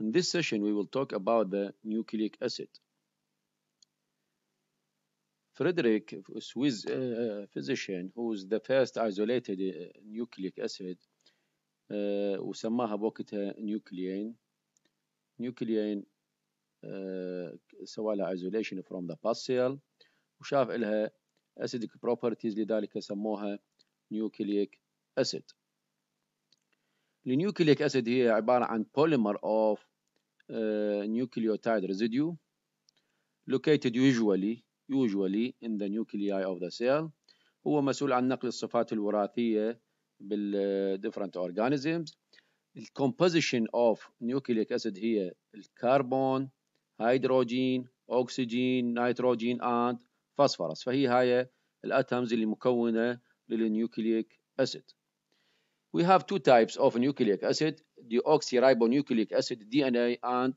In this session, we will talk about the nucleic acid. Frederick a Swiss uh, physician who is the first isolated uh, nucleic acid وسماها بوقتها nuclein nuclein uh, سوى لها isolation from the past cell وشاف لها acidic properties لذلك سموها nucleic acid النيوكليك acid هي عبارة عن polymer of nucleotide residue located usually usually in the nuclei of the cell هو مسؤول عن نقل الصفات الوراثية بال different organisms ال composition of nucleic acid هي الكربون هيدروجين أكسجين نيتروجين and phosphorus فهي هاي الأتمز اللي مكونة للنيوكليك أسيد We have two types of nucleic acid deoxyribonucleic acid DNA and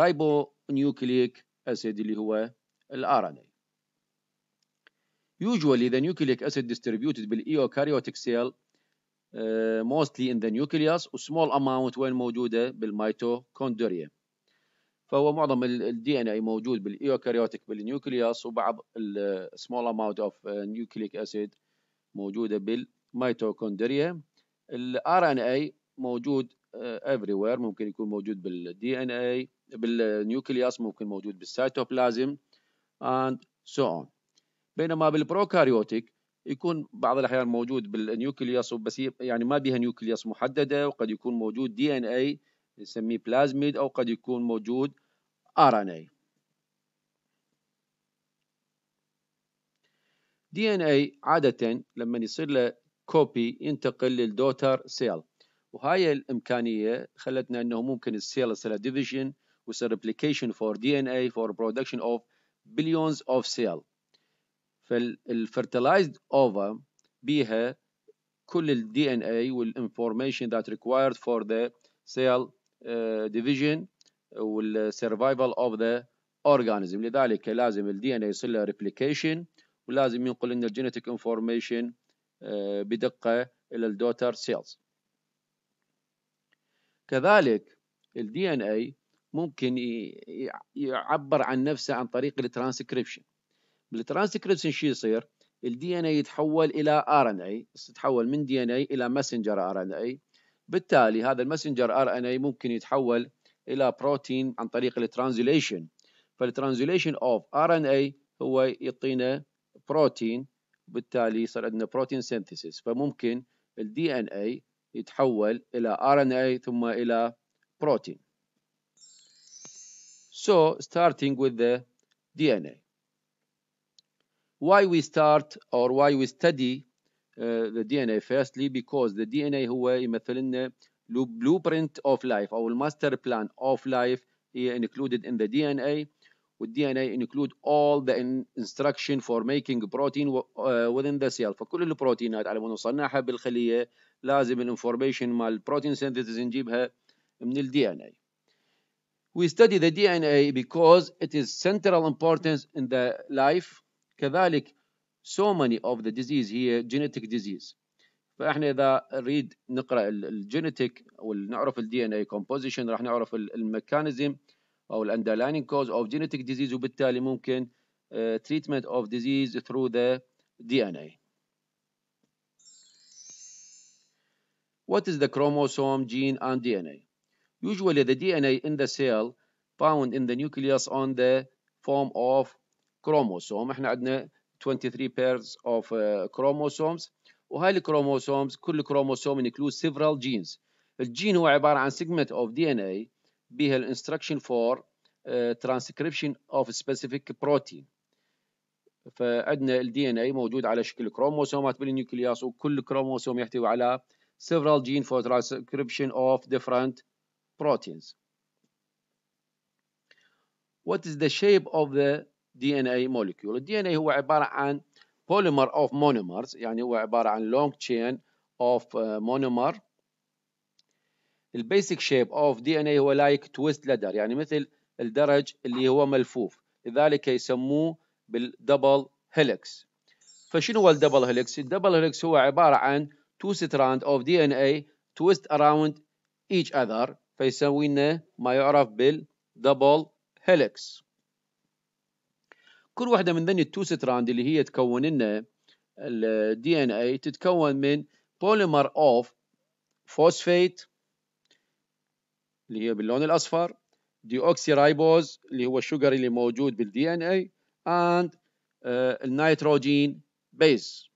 ribonucleic acid اللي هو ال RNA. Usually the nucleic acid distributed بال eukaryotic cell uh, mostly in the nucleus و small amount وين موجودة بالميتوكوندريا. فهو معظم ال DNA موجود بالايوكاريوتيك بالنيوكليوس وبعض ال small amount of nucleic acid موجودة بالميتوكوندريا. ال RNA موجود افري آه، وير ممكن يكون موجود بالدي ان اي بالنيوكليوس ممكن موجود بالسيتوبلازم اند سو اون بينما بالبروكاريوتيك يكون بعض الاحيان موجود بالنيوكليوس بس يعني ما بها نيوكليوس محدده وقد يكون موجود دي ان اي نسميه بلازميد او قد يكون موجود ار ان اي دي ان اي عاده لما يصير له كوبي ينتقل للدوتر سيل وهاي الامكانيه خلتنا انه ممكن السيل سيل ديفيجن ويصير ريبليكيشن فور دي ان اي فور برودكشن اوف بليونز اوف سيل فالفرتلايزد اوفا بيها كل الدي ان اي والانفورميشن ذات ريكوايرد فور ذا سيل ديفيجن والسرفايفل اوف ذا اورجانيزم لذلك لازم الدي ان اي يصير له ريبليكيشن ولازم ينقل لنا الجينيتك انفورميشن آه، بدقه الى الدوتر سيلز كذلك الدي ان اي ممكن يعبر عن نفسه عن طريق الترانسكريبشن بالترانسكريبشن شو يصير الدي ان اي يتحول الى ار ان اي يتحول من دي ان اي الى ماسنجر ار ان اي بالتالي هذا الماسنجر ار ان اي ممكن يتحول الى بروتين عن طريق الترانزليشن فالترانزليشن اوف ار ان اي هو يعطينا بروتين بالتالي صار عندنا بروتين سينثيسيس فممكن الدي ان اي يتحول إلى RNA ثم إلى protein. So starting with the DNA. Why we start or why we study uh, the DNA? Firstly, because the DNA هو يمثل لنا blueprint of life أو master plan of life included in the DNA. وال DNA include all the instruction for making protein within the cell. فكل البروتينات على ما نصنعها بالخلية لازم الانفورميشن مال البروتين سينثيسيس نجيبها من الدي DNA We study the DNA because it is central importance in the life كذلك so many of the disease هي genetic disease فاحنا اذا نريد نقرا genetic ونعرف الدي ان اي كومبوزيشن راح نعرف mechanism او الاندرلايننج cause of genetic disease وبالتالي ممكن تريتمنت اوف ديزيز ثرو ذا دي ان What is the chromosome, gene, and DNA? Usually the DNA in the cell found in the nucleus on the form of chromosome. احنا عندنا 23 pairs of uh, chromosomes وهاي الكروموسومز كل كروموسوم includes several genes. الجين هو عبارة عن segment of DNA بها الانستركشن فور ترانسكريبشن اوف سبيسيفيك بروتين فعندنا الدي ان اي موجود على شكل كروموسومات بالنيوكلياس وكل كروموسوم يحتوي على several genes for transcription of different proteins. What is the shape of the DNA molecule؟ DNA هو عبارة عن polymer of monomers يعني هو عبارة عن long chain of uh, monomer. The basic shape of DNA هو like twist ladder يعني مثل الدرج اللي هو ملفوف لذلك يسموه بالdouble helix. فشنو هو الدبل helix؟ double helix هو عبارة عن two strands of DNA twist around each other فيسوي لنا ما يعرف بالدبل helix. كل واحدة من ذني التو ستراند اللي هي تكون لنا ال DNA تتكون من polymer of phosphate اللي هي باللون الأصفر deoxyribose اللي هو الشجر اللي موجود بالدي ان اي اند النيتروجين بيز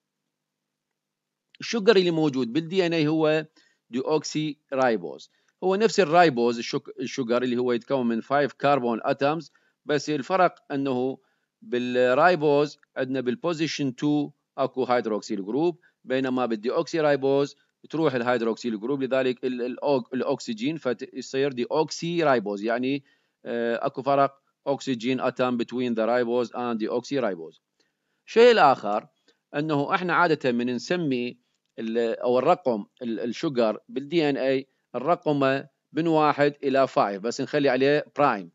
الشجر اللي موجود بالدي ان اي هو ديوكسي رايبوز هو نفس الرايبوز الشجر اللي هو يتكون من 5 كربون اتمز بس الفرق انه بالرايبوز عندنا بالبوزيشن 2 اكو هيدروكسيل جروب بينما بالديوكسي رايبوز تروح الهيدروكسيل جروب لذلك الاكسجين فيصير ديوكسي رايبوز يعني آه، اكو فرق اكسجين اتم بتوين ذا رايبوز اند ديوكسي رايبوز الشيء الاخر انه احنا عاده من نسمي او الرقم الشوجر بالدي ان اي الرقم من واحد الى 5 بس نخلي عليه برايم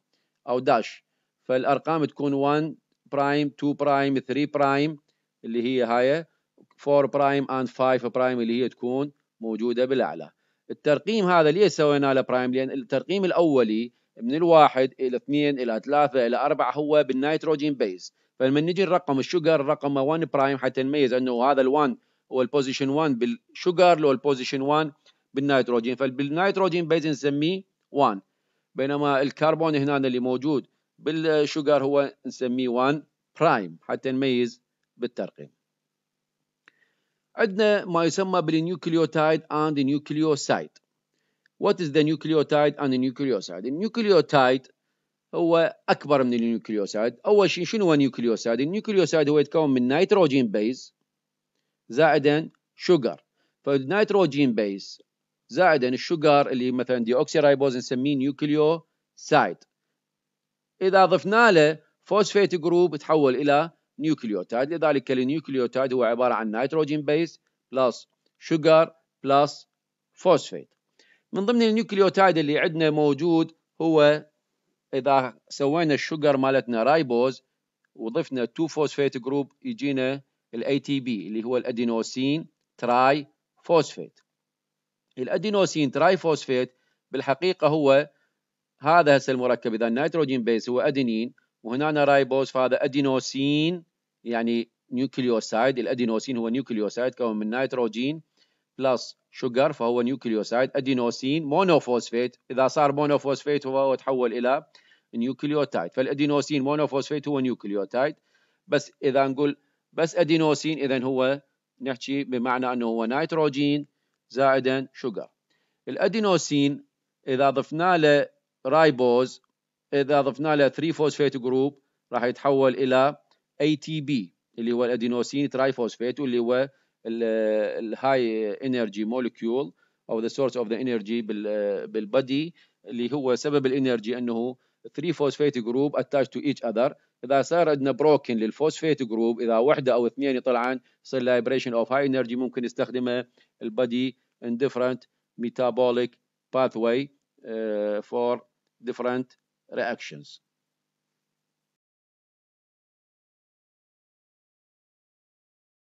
او داش فالارقام تكون 1 برايم 2 برايم 3 برايم اللي هي هاي 4 برايم اند 5 برايم اللي هي تكون موجوده بالاعلى الترقيم هذا ليش سوينا له برايم لان الترقيم الاولي من الواحد الى اثنين الى ثلاثه الى اربعه هو بالنيتروجين بيز فلما نجي الرقم الشجر رقمه 1 برايم حتى نميز انه هذا ال1 والبوزيشن 1 بالشوجر والبوزيشن 1 بالنيتروجين فبالنيتروجين بيز نسميه 1 بينما الكربون هنا اللي موجود بالشوجر هو نسميه 1 برايم حتى نميز بالترقيم عندنا ما يسمى بالنيوكليوتايد اند نيوكليوسايد وات از ذا نيوكليوتايد اند نيوكليوسايد النيوكليوتايد هو أكبر من النيوكليوسايد أول شيء شنو هو النيوكليوسايد؟ النيوكليوسايد هو يتكون من نيتروجين بيز زائدا شوجر فالنيتروجين بيس زائدا الشوجر اللي مثلا دي نسميه نيوكليو سايد اذا ضفنا له فوسفيت جروب تحول الى نيوكليوتايد لذلك النيوكليوتايد هو عباره عن نيتروجين بيس بلس شوجر بلس فوسفيت من ضمن النيوكليوتايد اللي عندنا موجود هو اذا سوينا الشوجر مالتنا رايبوز وضفنا 2 فوسفيت جروب يجينا الاي تي بي اللي هو الادينوسين تراي فوسفيت الادينوسين تراي فوسفيت بالحقيقه هو هذا هسه المركب اذا النيتروجين بيس هو ادينين وهنا رايبوز فهذا ادينوسين يعني نيوكليوسايد الادينوسين هو نيوكليوسايد كون من نيتروجين بلس شوجر فهو نيوكليوسايد ادينوسين مونوفوسفيت اذا صار مونوفوسفيت هو يتحول الى نيوكليوتايد فالادينوسين مونوفوسفيت هو نيوكليوتايد بس اذا نقول بس ادينوسين اذا هو نحكي بمعنى انه هو نيتروجين زائدا شوجر الادينوسين اذا ضفنا له رايبوز اذا ضفنا له 3 فوسفيت جروب راح يتحول الى اي تي بي اللي هو الادينوسين تراي فوسفيت واللي هو الهاي انرجي مولكيول او ذا سورس اوف ذا انرجي بالبدي اللي هو سبب الانرجي انه 3 فوسفيت جروب اتاتش تو ايتش اذر اذا صار عندنا بروكن للفوسفيت جروب اذا وحده او اثنين يطلعن يصير لايبريشن اوف هاي انرجي ممكن يستخدمها البادي ان ديفرنت ميتابوليك باثواي فور ديفرنت رياكشنز